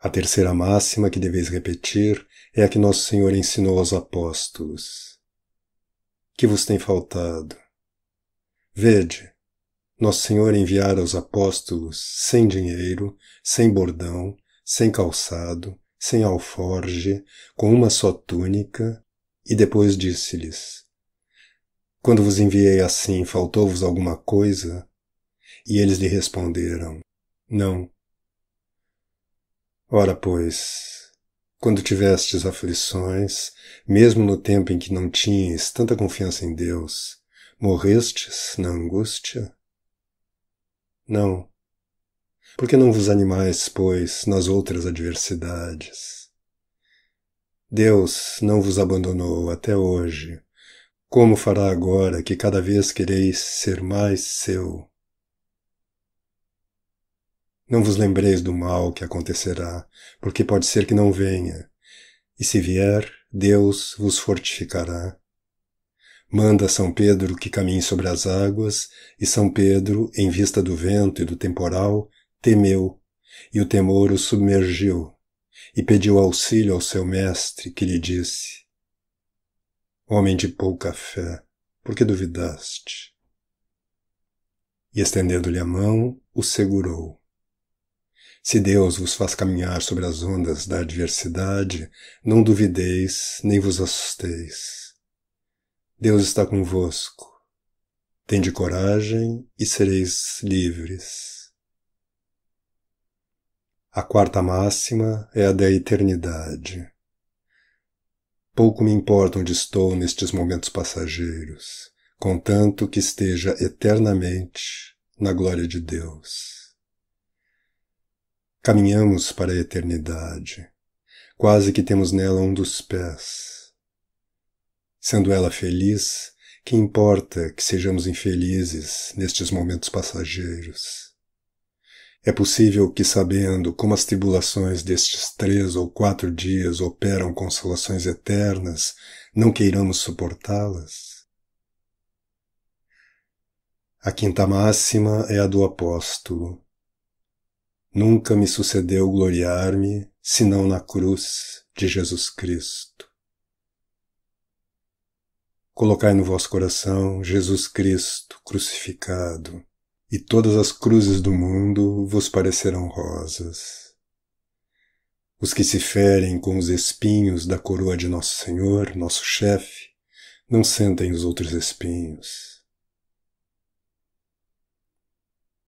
A terceira máxima que deveis repetir é a que Nosso Senhor ensinou aos apóstolos. Que vos tem faltado? Vede, Nosso Senhor enviara os apóstolos sem dinheiro, sem bordão, sem calçado, sem alforge, com uma só túnica, e depois disse-lhes: Quando vos enviei assim, faltou-vos alguma coisa? E eles lhe responderam: Não Ora, pois, quando tivestes aflições, mesmo no tempo em que não tinhas tanta confiança em Deus, morrestes na angústia? Não. Porque não vos animais, pois, nas outras adversidades? Deus não vos abandonou até hoje. Como fará agora que cada vez quereis ser mais seu? Não vos lembreis do mal que acontecerá, porque pode ser que não venha. E se vier, Deus vos fortificará. Manda São Pedro que caminhe sobre as águas, e São Pedro, em vista do vento e do temporal, temeu, e o temor o submergiu, e pediu auxílio ao seu mestre, que lhe disse: Homem de pouca fé, por que duvidaste? E estendendo-lhe a mão, o segurou. Se Deus vos faz caminhar sobre as ondas da adversidade, não duvideis nem vos assusteis. Deus está convosco. Tende coragem e sereis livres. A quarta máxima é a da eternidade. Pouco me importa onde estou nestes momentos passageiros, contanto que esteja eternamente na glória de Deus. Caminhamos para a eternidade. Quase que temos nela um dos pés. Sendo ela feliz, que importa que sejamos infelizes nestes momentos passageiros? É possível que, sabendo como as tribulações destes três ou quatro dias operam consolações eternas, não queiramos suportá-las? A quinta máxima é a do apóstolo. Nunca me sucedeu gloriar-me, senão na cruz de Jesus Cristo. Colocai no vosso coração Jesus Cristo crucificado, e todas as cruzes do mundo vos parecerão rosas. Os que se ferem com os espinhos da coroa de Nosso Senhor, nosso chefe, não sentem os outros espinhos